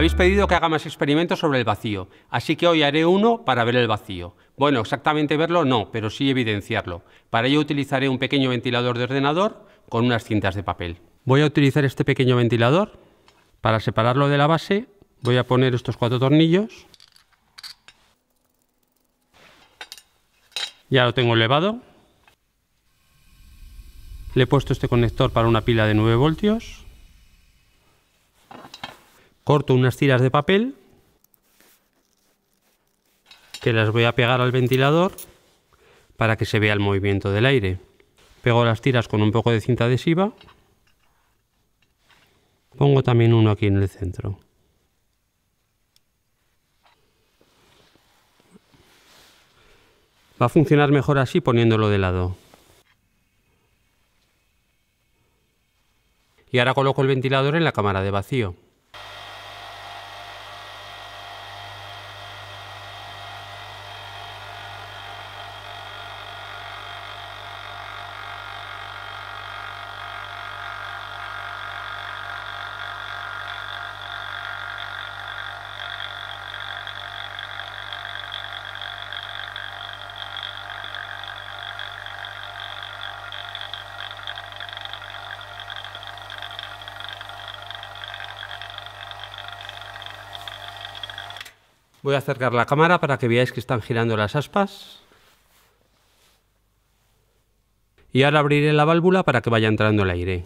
habéis pedido que haga más experimentos sobre el vacío, así que hoy haré uno para ver el vacío. Bueno, exactamente verlo no, pero sí evidenciarlo. Para ello utilizaré un pequeño ventilador de ordenador con unas cintas de papel. Voy a utilizar este pequeño ventilador. Para separarlo de la base voy a poner estos cuatro tornillos. Ya lo tengo elevado. Le he puesto este conector para una pila de 9 voltios corto unas tiras de papel que las voy a pegar al ventilador para que se vea el movimiento del aire. Pego las tiras con un poco de cinta adhesiva. Pongo también uno aquí en el centro. Va a funcionar mejor así poniéndolo de lado. Y ahora coloco el ventilador en la cámara de vacío. Voy a acercar la cámara para que veáis que están girando las aspas. Y ahora abriré la válvula para que vaya entrando el aire.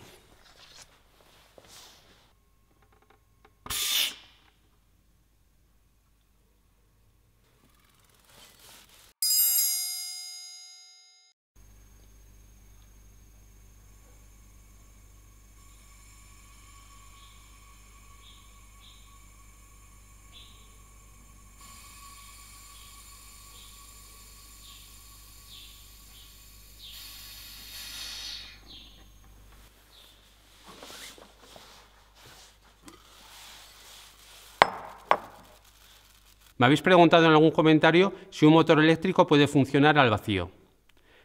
Me habéis preguntado en algún comentario si un motor eléctrico puede funcionar al vacío.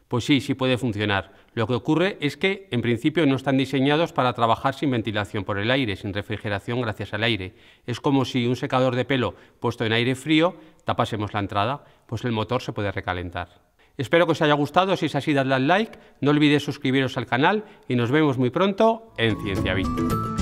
Pues sí, sí puede funcionar. Lo que ocurre es que, en principio, no están diseñados para trabajar sin ventilación por el aire, sin refrigeración gracias al aire. Es como si un secador de pelo puesto en aire frío tapásemos la entrada, pues el motor se puede recalentar. Espero que os haya gustado, si es así dadle al like, no olvidéis suscribiros al canal y nos vemos muy pronto en Ciencia Vista.